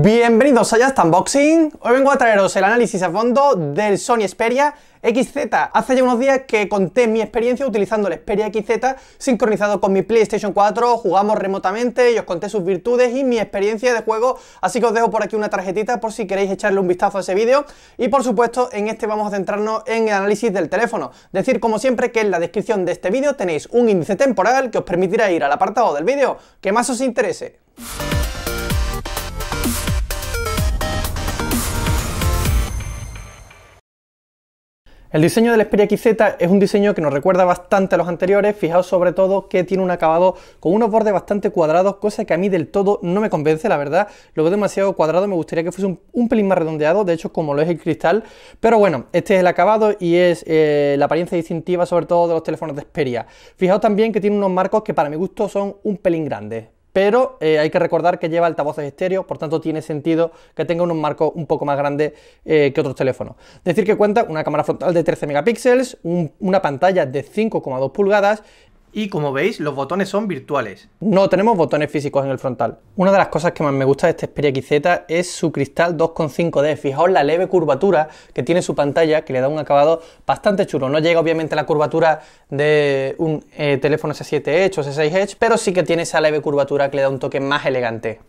Bienvenidos a Just Unboxing. Hoy vengo a traeros el análisis a fondo del Sony Xperia XZ. Hace ya unos días que conté mi experiencia utilizando el Xperia XZ sincronizado con mi PlayStation 4, jugamos remotamente y os conté sus virtudes y mi experiencia de juego, así que os dejo por aquí una tarjetita por si queréis echarle un vistazo a ese vídeo y por supuesto en este vamos a centrarnos en el análisis del teléfono. Decir como siempre que en la descripción de este vídeo tenéis un índice temporal que os permitirá ir al apartado del vídeo que más os interese. El diseño del Xperia XZ es un diseño que nos recuerda bastante a los anteriores, fijaos sobre todo que tiene un acabado con unos bordes bastante cuadrados, cosa que a mí del todo no me convence, la verdad, lo veo demasiado cuadrado, me gustaría que fuese un, pelín más redondeado, de hecho como lo es el cristal, pero bueno, este es el acabado y es eh, la apariencia distintiva sobre todo de los teléfonos de Xperia. Fijaos también que tiene unos marcos que para mi gusto son un pelín grandes pero eh, hay que recordar que lleva altavoces estéreo, por tanto tiene sentido que tenga un marco un poco más grande eh, que otros teléfonos. Decir que cuenta una cámara frontal de 13 megapíxeles, una pantalla de 5,2 pulgadas y como veis los botones son virtuales. No tenemos botones físicos en el frontal. Una de las cosas que más me gusta de este Xperia XZ es su cristal 2.5D. Fijaos la leve curvatura que tiene su pantalla que le da un acabado bastante chulo. No llega obviamente a la curvatura de un eh, teléfono S7 Edge o S6 Edge, pero sí que tiene esa leve curvatura que le da un toque más elegante.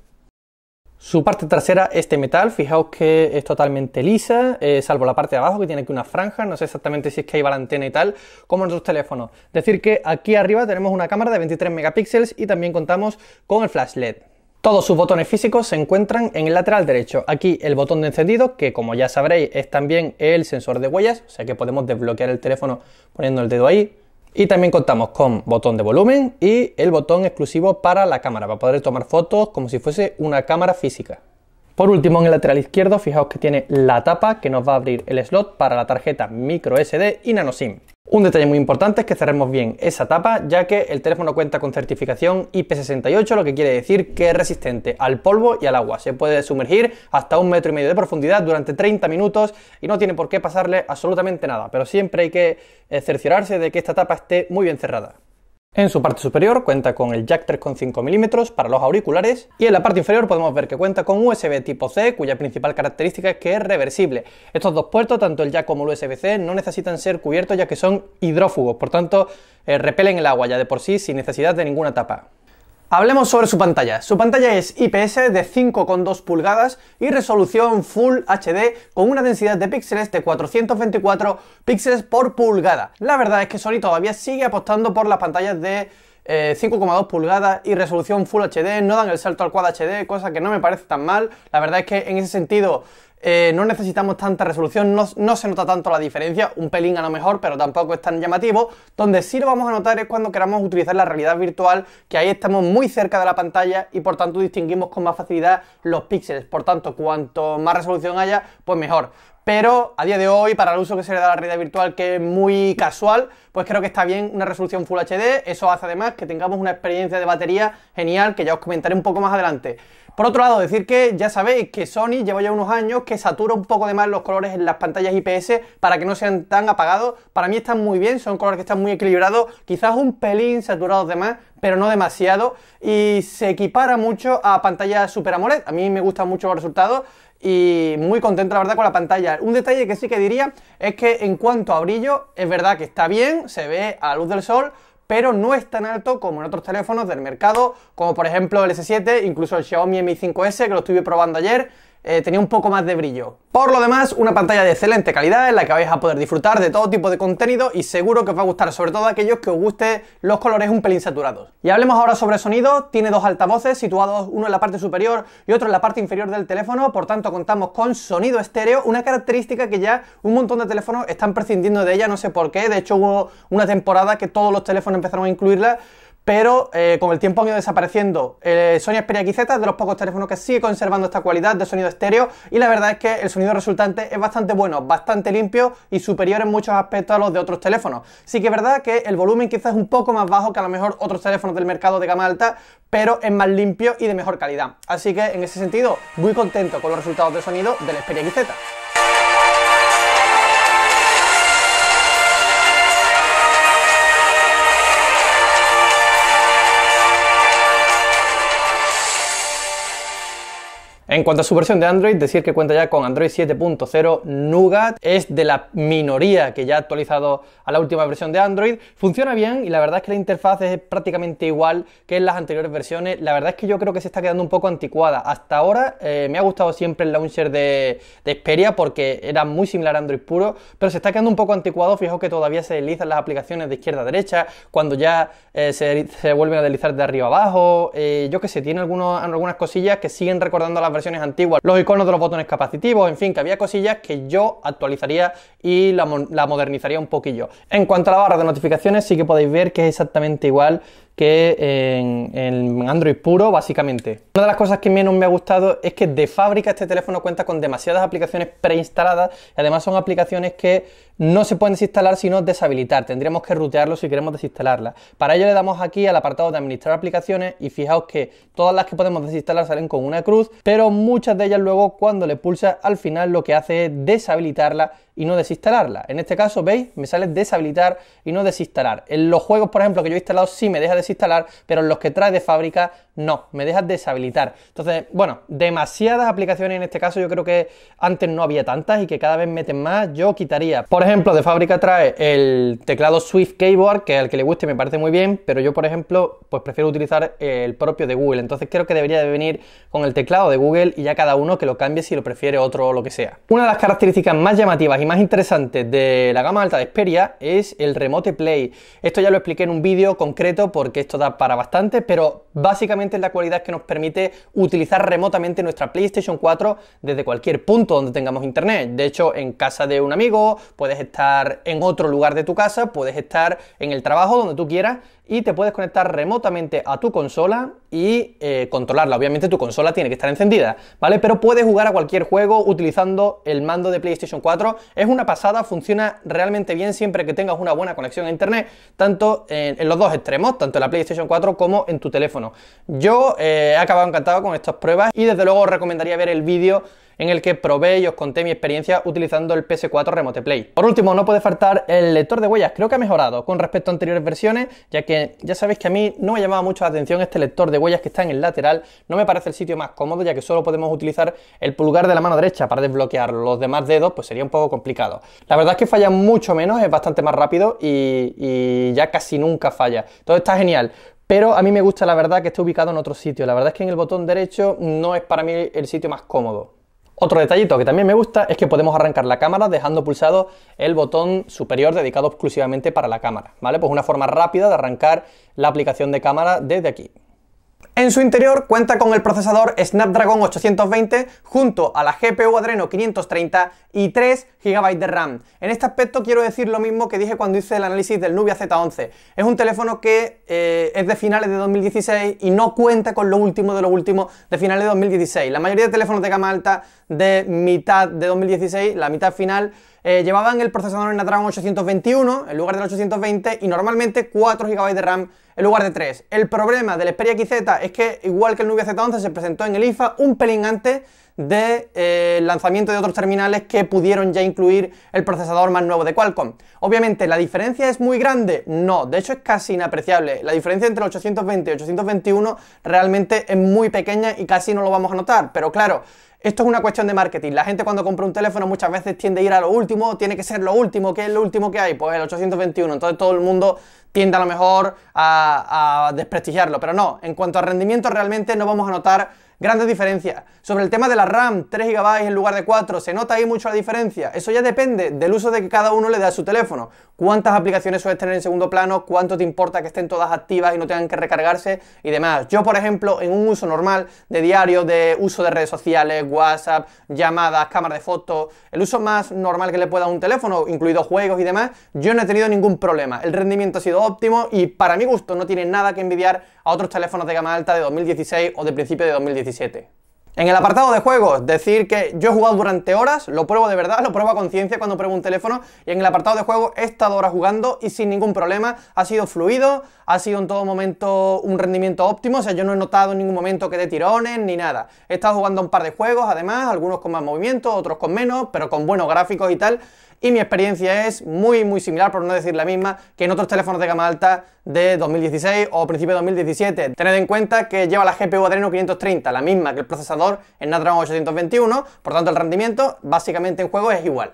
Su parte trasera este metal, fijaos que es totalmente lisa, eh, salvo la parte de abajo que tiene aquí una franja, no sé exactamente si es que hay la antena y tal, como en otros teléfonos. Decir que aquí arriba tenemos una cámara de 23 megapíxeles y también contamos con el flash LED. Todos sus botones físicos se encuentran en el lateral derecho. Aquí el botón de encendido, que como ya sabréis es también el sensor de huellas, o sea que podemos desbloquear el teléfono poniendo el dedo ahí. Y también contamos con botón de volumen y el botón exclusivo para la cámara, para poder tomar fotos como si fuese una cámara física. Por último, en el lateral izquierdo, fijaos que tiene la tapa que nos va a abrir el slot para la tarjeta micro SD y nanoSIM. Un detalle muy importante es que cerremos bien esa tapa, ya que el teléfono cuenta con certificación IP68, lo que quiere decir que es resistente al polvo y al agua. Se puede sumergir hasta un metro y medio de profundidad durante 30 minutos y no tiene por qué pasarle absolutamente nada, pero siempre hay que eh, cerciorarse de que esta tapa esté muy bien cerrada. En su parte superior cuenta con el jack 3,5 mm para los auriculares y en la parte inferior podemos ver que cuenta con USB tipo C cuya principal característica es que es reversible. Estos dos puertos, tanto el jack como el USB-C, no necesitan ser cubiertos ya que son hidrófugos, por tanto eh, repelen el agua ya de por sí sin necesidad de ninguna tapa. Hablemos sobre su pantalla. Su pantalla es IPS de 5,2 pulgadas y resolución Full HD con una densidad de píxeles de 424 píxeles por pulgada. La verdad es que Sony todavía sigue apostando por las pantallas de 5,2 eh, pulgadas y resolución Full HD, no dan el salto al Quad HD, cosa que no me parece tan mal. La verdad es que en ese sentido eh, no necesitamos tanta resolución, no, no, se nota tanto la diferencia, un pelín a lo mejor, pero tampoco es tan llamativo. Donde sí lo vamos a notar es cuando queramos utilizar la realidad virtual, que ahí estamos muy cerca de la pantalla y por tanto distinguimos con más facilidad los píxeles. Por tanto, cuanto más resolución haya, pues mejor pero a día de hoy, para el uso que se le da a la red virtual, que es muy casual, pues creo que está bien una resolución Full HD. Eso hace además que tengamos una experiencia de batería genial, que ya os comentaré un poco más adelante. Por otro lado, decir que ya sabéis que Sony lleva ya unos años que satura un poco de más los colores en las pantallas IPS para que no sean tan apagados. Para mí están muy bien, son colores que están muy equilibrados, quizás un pelín saturados de más, pero no demasiado. Y se equipara mucho a pantallas Super AMOLED. A mí me gustan mucho los resultados y muy contento, la verdad, con la pantalla. Un detalle que sí que diría es que en cuanto a brillo, es verdad que está bien, se ve a la luz del sol, pero no es tan alto como en otros teléfonos del mercado, como por ejemplo el S7, incluso el Xiaomi Mi 5S, que lo estuve probando ayer, eh, tenía un poco más de brillo. Por lo demás, una pantalla de excelente calidad en la que vais a poder disfrutar de todo tipo de contenido y seguro que os va a gustar, sobre todo aquellos que os gusten los colores un pelín saturados. Y hablemos ahora sobre sonido, tiene dos altavoces situados uno en la parte superior y otro en la parte inferior del teléfono, por tanto contamos con sonido estéreo, una característica que ya un montón de teléfonos están prescindiendo de ella, no sé por qué, de hecho hubo una temporada que todos los teléfonos empezaron a incluirla, pero eh, con el tiempo han ido desapareciendo. El eh, Sony Xperia XZ es de los pocos teléfonos que sigue conservando esta cualidad de sonido estéreo y la verdad es que el sonido resultante es bastante bueno, bastante limpio y superior en muchos aspectos a los de otros teléfonos. Sí que es verdad que el volumen quizás es un poco más bajo que a lo mejor otros teléfonos del mercado de gama alta, pero es más limpio y de mejor calidad. Así que en ese sentido, muy contento con los resultados de sonido del Xperia XZ. En cuanto a su versión de Android, decir que cuenta ya con Android 7.0 Nougat, es de la minoría que ya ha actualizado a la última versión de Android, funciona bien y la verdad es que la interfaz es prácticamente igual que en las anteriores versiones, la verdad es que yo creo que se está quedando un poco anticuada, hasta ahora eh, me ha gustado siempre el launcher de, de Xperia porque era muy similar a Android puro, pero se está quedando un poco anticuado, fijaos que todavía se deslizan las aplicaciones de izquierda a derecha, cuando ya eh, se, vuelven a deslizar de arriba a abajo, eh, yo que sé, tiene algunas cosillas que siguen recordando a las versiones antiguas, los iconos de los botones capacitivos, en fin, que había cosillas que yo actualizaría y la, modernizaría un poquillo. En cuanto a la barra de notificaciones, sí que podéis ver que es exactamente igual que en, Android puro, básicamente. Una de las cosas que menos me ha gustado es que de fábrica este teléfono cuenta con demasiadas aplicaciones preinstaladas y además son aplicaciones que no se pueden desinstalar sino deshabilitar. Tendríamos que rutearlo si queremos desinstalarla Para ello le damos aquí al apartado de administrar aplicaciones y fijaos que todas las que podemos desinstalar salen con una cruz, pero muchas de ellas luego cuando le pulsa, al final lo que hace es deshabilitarla y no desinstalarla. En este caso, veis, me sale deshabilitar y no desinstalar. En los juegos, por ejemplo, que yo he instalado sí me deja desinstalar, pero en los que trae de fábrica no, me deja deshabilitar. Entonces, bueno, demasiadas aplicaciones en este caso, yo creo que antes no había tantas y que cada vez meten más, yo quitaría. Por ejemplo, de fábrica trae el teclado Swift Keyboard, que al que le guste me parece muy bien, pero yo, por ejemplo, pues prefiero utilizar el propio de Google. Entonces creo que debería de venir con el teclado de Google y ya cada uno que lo cambie si lo prefiere otro o lo que sea. Una de las características más llamativas y más interesantes de la gama alta de Xperia es el remote play. Esto ya lo expliqué en un vídeo concreto porque esto da para bastante, pero básicamente es la cualidad que nos permite utilizar remotamente nuestra PlayStation 4 desde cualquier punto donde tengamos internet. De hecho, en casa de un amigo, puedes estar en otro lugar de tu casa, puedes estar en el trabajo donde tú quieras y te puedes conectar remotamente a tu consola y eh, controlarla. Obviamente tu consola tiene que estar encendida, ¿vale? Pero puedes jugar a cualquier juego utilizando el mando de PlayStation 4. Es una pasada, funciona realmente bien siempre que tengas una buena conexión a internet, tanto en, los dos extremos, tanto en la PlayStation 4 como en tu teléfono. Yo eh, he acabado encantado con estas pruebas y desde luego recomendaría ver el vídeo en el que probé y os conté mi experiencia utilizando el PS4 Remote Play. Por último, no puede faltar el lector de huellas. Creo que ha mejorado con respecto a anteriores versiones, ya que ya sabéis que a mí no me llamaba mucho la atención este lector de huellas que está en el lateral. No me parece el sitio más cómodo, ya que solo podemos utilizar el pulgar de la mano derecha para desbloquear. Los demás dedos, pues sería un poco complicado. La verdad es que falla mucho menos, es bastante más rápido y, y ya casi nunca falla. Todo está genial. Pero a mí me gusta la verdad que esté ubicado en otro sitio. La verdad es que en el botón derecho no es para mí el sitio más cómodo. Otro detallito que también me gusta es que podemos arrancar la cámara dejando pulsado el botón superior dedicado exclusivamente para la cámara, ¿vale? Pues una forma rápida de arrancar la aplicación de cámara desde aquí. En su interior cuenta con el procesador Snapdragon 820 junto a la GPU Adreno 530 y 3 GB de RAM. En este aspecto quiero decir lo mismo que dije cuando hice el análisis del Nubia Z11. Es un teléfono que eh, es de finales de 2016 y no cuenta con lo último de lo último de finales de 2016. La mayoría de teléfonos de gama alta de mitad de 2016, la mitad final, eh, llevaban el procesador en Snapdragon 821 en lugar del 820 y normalmente 4 GB de RAM en lugar de 3. El problema del Xperia XZ es que, igual que el Nubia Z11, se presentó en el IFA un pelín antes del de, eh, lanzamiento de otros terminales que pudieron ya incluir el procesador más nuevo de Qualcomm. Obviamente, ¿la diferencia es muy grande? No, de hecho es casi inapreciable. La diferencia entre el 820 y 821 realmente es muy pequeña y casi no lo vamos a notar, pero claro, esto es una cuestión de marketing. La gente cuando compra un teléfono muchas veces tiende a ir a lo último, tiene que ser lo último, ¿qué es lo último que hay? Pues el 821. Entonces todo el mundo tiende a lo mejor a, desprestigiarlo, pero no, en cuanto a rendimiento realmente no vamos a notar grandes diferencias. Sobre el tema de la RAM, 3 GB en lugar de 4, ¿se nota ahí mucho la diferencia? Eso ya depende del uso de que cada uno le da a su teléfono. ¿Cuántas aplicaciones sueles tener en segundo plano? ¿Cuánto te importa que estén todas activas y no tengan que recargarse? Y demás. Yo, por ejemplo, en un uso normal de diario, de uso de redes sociales, WhatsApp, llamadas, cámara de fotos, el uso más normal que le pueda a un teléfono, incluido juegos y demás, yo no he tenido ningún problema. El rendimiento ha sido óptimo y para mi gusto no tiene nada que envidiar a otros teléfonos de gama alta de 2016 o de principio de 2017. En el apartado de juegos, decir que yo he jugado durante horas, lo pruebo de verdad, lo pruebo a conciencia cuando pruebo un teléfono y en el apartado de juego he estado horas jugando y sin ningún problema, ha sido fluido, ha sido en todo momento un rendimiento óptimo, o sea, yo no he notado en ningún momento que de tirones ni nada. He estado jugando un par de juegos además, algunos con más movimiento, otros con menos, pero con buenos gráficos y tal, y mi experiencia es muy muy similar, por no decir la misma, que en otros teléfonos de gama alta de 2016 o principio de 2017. Tened en cuenta que lleva la GPU Adreno 530, la misma que el procesador en Snapdragon 821, por tanto el rendimiento básicamente en juego es igual.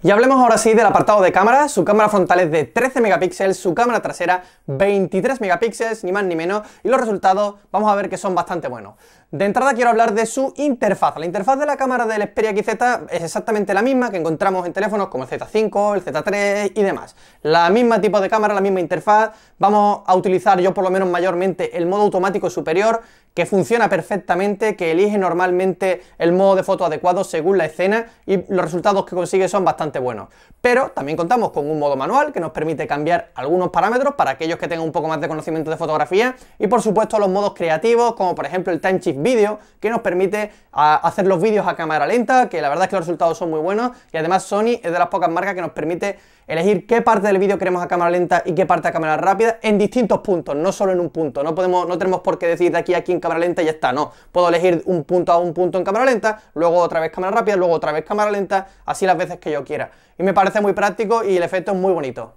Y hablemos ahora sí del apartado de cámara. Su cámara frontal es de 13 megapíxeles, su cámara trasera 23 megapíxeles, ni más ni menos, y los resultados vamos a ver que son bastante buenos. De entrada quiero hablar de su interfaz. La interfaz de la cámara del Xperia XZ es exactamente la misma que encontramos en teléfonos como el Z5, el Z3 y demás. La misma tipo de cámara, la misma interfaz. Vamos a utilizar yo por lo menos mayormente el modo automático superior, que funciona perfectamente, que elige normalmente el modo de foto adecuado según la escena y los resultados que consigue son bastante buenos. Pero también contamos con un modo manual que nos permite cambiar algunos parámetros para aquellos que tengan un poco más de conocimiento de fotografía y por supuesto los modos creativos como por ejemplo el time shift video que nos permite hacer los vídeos a cámara lenta, que la verdad es que los resultados son muy buenos y además Sony es de las pocas marcas que nos permite elegir qué parte del vídeo queremos a cámara lenta y qué parte a cámara rápida en distintos puntos, no solo en un punto. No, podemos, no tenemos por qué decir de aquí a aquí en cámara lenta y ya está, no. Puedo elegir un punto a un punto en cámara lenta, luego otra vez cámara rápida, luego otra vez cámara lenta, así las veces que yo quiera. Y me parece muy práctico y el efecto es muy bonito.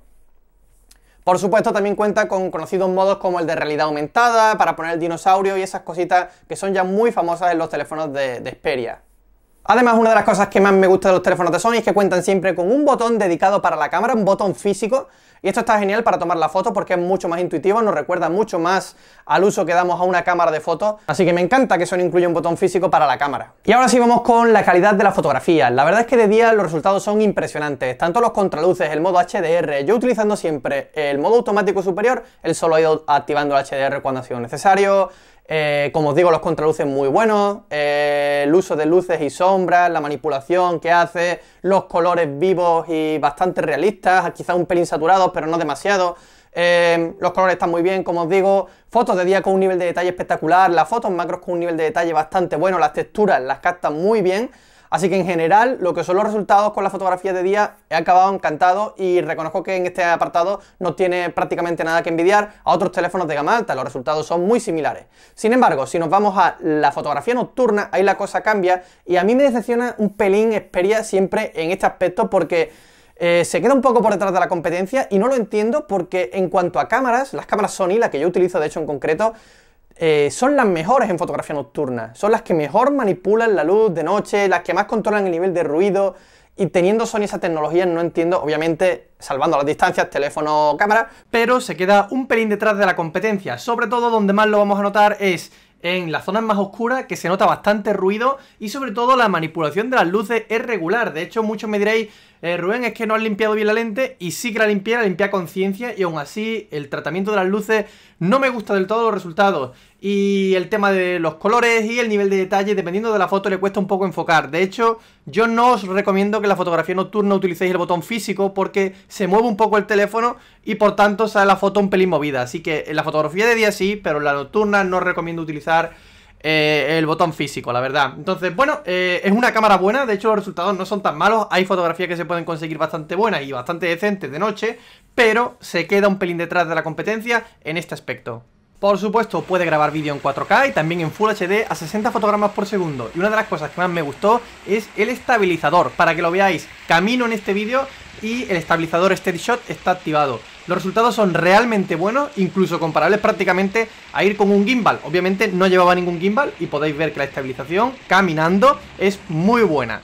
Por supuesto, también cuenta con conocidos modos como el de realidad aumentada, para poner el dinosaurio y esas cositas que son ya muy famosas en los teléfonos de, de Xperia. Además, una de las cosas que más me gusta de los teléfonos de Sony es que cuentan siempre con un botón dedicado para la cámara, un botón físico, y esto está genial para tomar la foto porque es mucho más intuitivo, nos recuerda mucho más al uso que damos a una cámara de fotos, así que me encanta que Sony incluya un botón físico para la cámara. Y ahora sí vamos con la calidad de la fotografía. La verdad es que de día los resultados son impresionantes, tanto los contraluces, el modo HDR, yo utilizando siempre el modo automático superior, el solo ha ido activando el HDR cuando ha sido necesario, eh, como os digo, los contraluces muy buenos, eh, el uso de luces y sombras, la manipulación que hace, los colores vivos y bastante realistas, quizás un pelín saturados, pero no demasiado. Eh, los colores están muy bien, como os digo, fotos de día con un nivel de detalle espectacular, las fotos macros con un nivel de detalle bastante bueno, las texturas las captan muy bien. Así que en general, lo que son los resultados con la fotografía de día, he acabado encantado y reconozco que en este apartado no tiene prácticamente nada que envidiar a otros teléfonos de gama alta, los resultados son muy similares. Sin embargo, si nos vamos a la fotografía nocturna, ahí la cosa cambia y a mí me decepciona un pelín Xperia siempre en este aspecto porque... Eh, se queda un poco por detrás de la competencia y no lo entiendo porque en cuanto a cámaras, las cámaras Sony, las que yo utilizo de hecho en concreto, eh, son las mejores en fotografía nocturna, son las que mejor manipulan la luz de noche, las que más controlan el nivel de ruido. Y teniendo Sony esa tecnología, no entiendo, obviamente, salvando las distancias, teléfono, cámara, pero se queda un pelín detrás de la competencia. Sobre todo, donde más lo vamos a notar es en las zonas más oscuras, que se nota bastante ruido y sobre todo la manipulación de las luces es regular. De hecho, muchos me diréis, eh, Rubén, es que no has limpiado bien la lente y sí que la limpié, la limpié con conciencia y aún así el tratamiento de las luces no me gusta del todo los resultados y el tema de los colores y el nivel de detalle, dependiendo de la foto le cuesta un poco enfocar. De hecho, yo no os recomiendo que en la fotografía nocturna utilicéis el botón físico porque se mueve un poco el teléfono y por tanto sale la foto un pelín movida. Así que en la fotografía de día sí, pero en la nocturna no recomiendo utilizar eh, el botón físico, la verdad. Entonces, bueno, eh, es una cámara buena, de hecho los resultados no son tan malos, hay fotografías que se pueden conseguir bastante buenas y bastante decentes de noche, pero se queda un pelín detrás de la competencia en este aspecto. Por supuesto, puede grabar vídeo en 4K y también en Full HD a 60 fotogramas por segundo. Y una de las cosas que más me gustó es el estabilizador. Para que lo veáis, camino en este vídeo y el estabilizador Steady Shot está activado. Los resultados son realmente buenos, incluso comparables prácticamente a ir con un gimbal. Obviamente no llevaba ningún gimbal y podéis ver que la estabilización caminando es muy buena.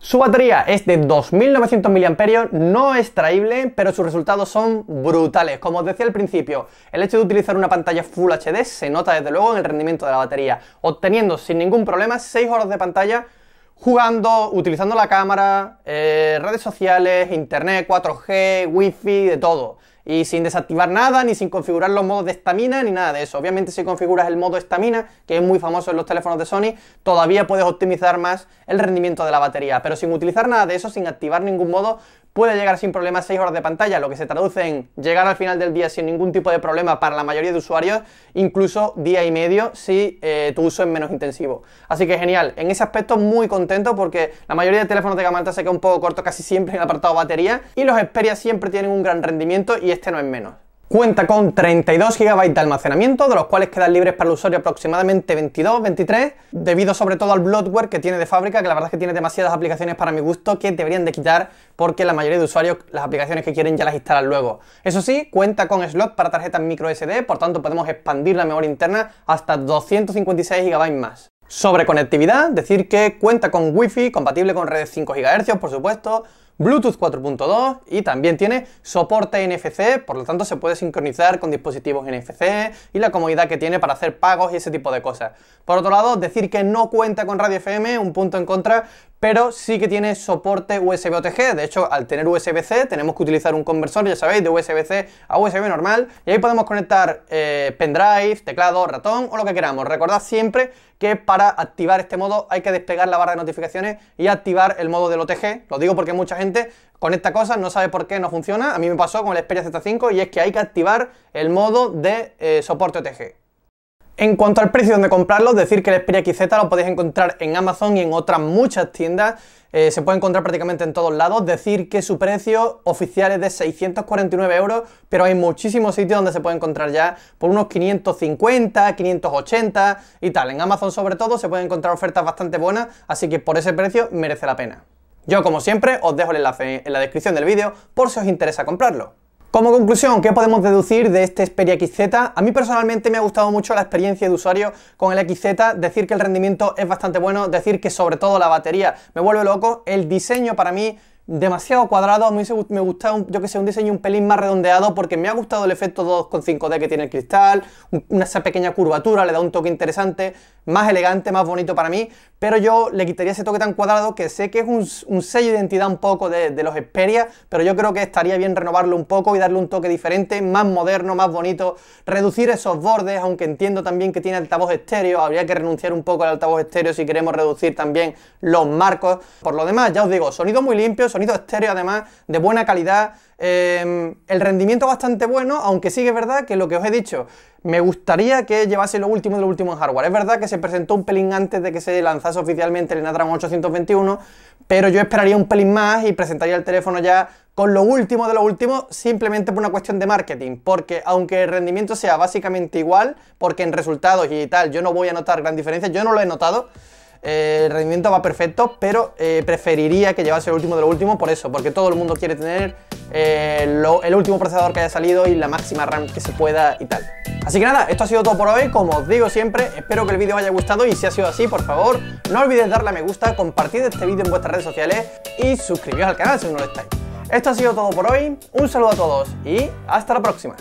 Su batería es de 2.900 mAh, no es traíble, pero sus resultados son brutales. Como os decía al principio, el hecho de utilizar una pantalla Full HD se nota desde luego en el rendimiento de la batería, obteniendo sin ningún problema 6 horas de pantalla jugando, utilizando la cámara, eh, redes sociales, internet, 4G, wifi, de todo y sin desactivar nada, ni sin configurar los modos de estamina, ni nada de eso. Obviamente si configuras el modo estamina, que es muy famoso en los teléfonos de Sony, todavía puedes optimizar más el rendimiento de la batería, pero sin utilizar nada de eso, sin activar ningún modo, puede llegar sin problemas 6 horas de pantalla, lo que se traduce en llegar al final del día sin ningún tipo de problema para la mayoría de usuarios, incluso día y medio si eh, tu uso es menos intensivo. Así que genial, en ese aspecto muy contento porque la mayoría de teléfonos de gama alta se queda un poco corto casi siempre en el apartado batería y los Xperia siempre tienen un gran rendimiento y este no es menos. Cuenta con 32 GB de almacenamiento, de los cuales quedan libres para el usuario aproximadamente 22, 23, debido sobre todo al bloatware que tiene de fábrica, que la verdad es que tiene demasiadas aplicaciones para mi gusto que deberían de quitar porque la mayoría de usuarios las aplicaciones que quieren ya las instalan luego. Eso sí, cuenta con slot para tarjetas micro SD, por tanto podemos expandir la memoria interna hasta 256 GB más. Sobre conectividad, decir que cuenta con Wi-Fi compatible con redes 5 GHz, por supuesto, Bluetooth 4.2 y también tiene soporte NFC, por lo tanto se puede sincronizar con dispositivos NFC y la comodidad que tiene para hacer pagos y ese tipo de cosas. Por otro lado, decir que no cuenta con radio FM, un punto en contra, pero sí que tiene soporte USB OTG. De hecho, al tener USB-C tenemos que utilizar un conversor, ya sabéis, de USB-C a USB normal. Y ahí podemos conectar eh, pendrive, teclado, ratón o lo que queramos. Recordad siempre que para activar este modo hay que despegar la barra de notificaciones y activar el modo del OTG. Lo digo porque mucha gente con esta cosa no sabe por qué no funciona. A mí me pasó con el Xperia Z5 y es que hay que activar el modo de eh, soporte OTG. En cuanto al precio donde comprarlo, decir que el Xperia XZ lo podéis encontrar en Amazon y en otras muchas tiendas, eh, se puede encontrar prácticamente en todos lados, decir que su precio oficial es de 649 euros, pero hay muchísimos sitios donde se puede encontrar ya por unos 550, 580 y tal. En Amazon sobre todo se pueden encontrar ofertas bastante buenas, así que por ese precio merece la pena. Yo como siempre os dejo el enlace en la descripción del vídeo por si os interesa comprarlo. Como conclusión, ¿qué podemos deducir de este Xperia XZ? A mí personalmente me ha gustado mucho la experiencia de usuario con el XZ, decir que el rendimiento es bastante bueno, decir que sobre todo la batería me vuelve loco, el diseño para mí demasiado cuadrado. A mí me gusta, yo que sé, un diseño un pelín más redondeado porque me ha gustado el efecto 2.5D que tiene el cristal. Una, esa pequeña curvatura le da un toque interesante, más elegante, más bonito para mí. Pero yo le quitaría ese toque tan cuadrado que sé que es un, sello de identidad un poco de, los Xperia, pero yo creo que estaría bien renovarlo un poco y darle un toque diferente, más moderno, más bonito. Reducir esos bordes, aunque entiendo también que tiene altavoz estéreo, habría que renunciar un poco al altavoz estéreo si queremos reducir también los marcos. Por lo demás, ya os digo, sonido muy limpio, sonido estéreo además de buena calidad, em, el rendimiento bastante bueno, aunque sigue es verdad que lo que os he dicho, me gustaría que llevase lo último de lo último en hardware. Es verdad que se presentó un pelín antes de que se lanzase oficialmente el Snapdragon 821, pero yo esperaría un pelín más y presentaría el teléfono ya con lo último de lo último, simplemente por una cuestión de marketing, porque aunque el rendimiento sea básicamente igual, porque en resultados y tal yo no voy a notar gran diferencia, yo no lo he notado, eh, el rendimiento va perfecto, pero eh, preferiría que llevase el último de lo último por eso, porque todo el mundo quiere tener eh, el último procesador que haya salido y la máxima RAM que se pueda y tal. Así que nada, esto ha sido todo por hoy, como os digo siempre, espero que el vídeo os haya gustado y si ha sido así, por favor, no olvidéis darle a me gusta, compartir este vídeo en vuestras redes sociales y suscribiros al canal si no lo estáis. Esto ha sido todo por hoy, un saludo a todos y hasta la próxima.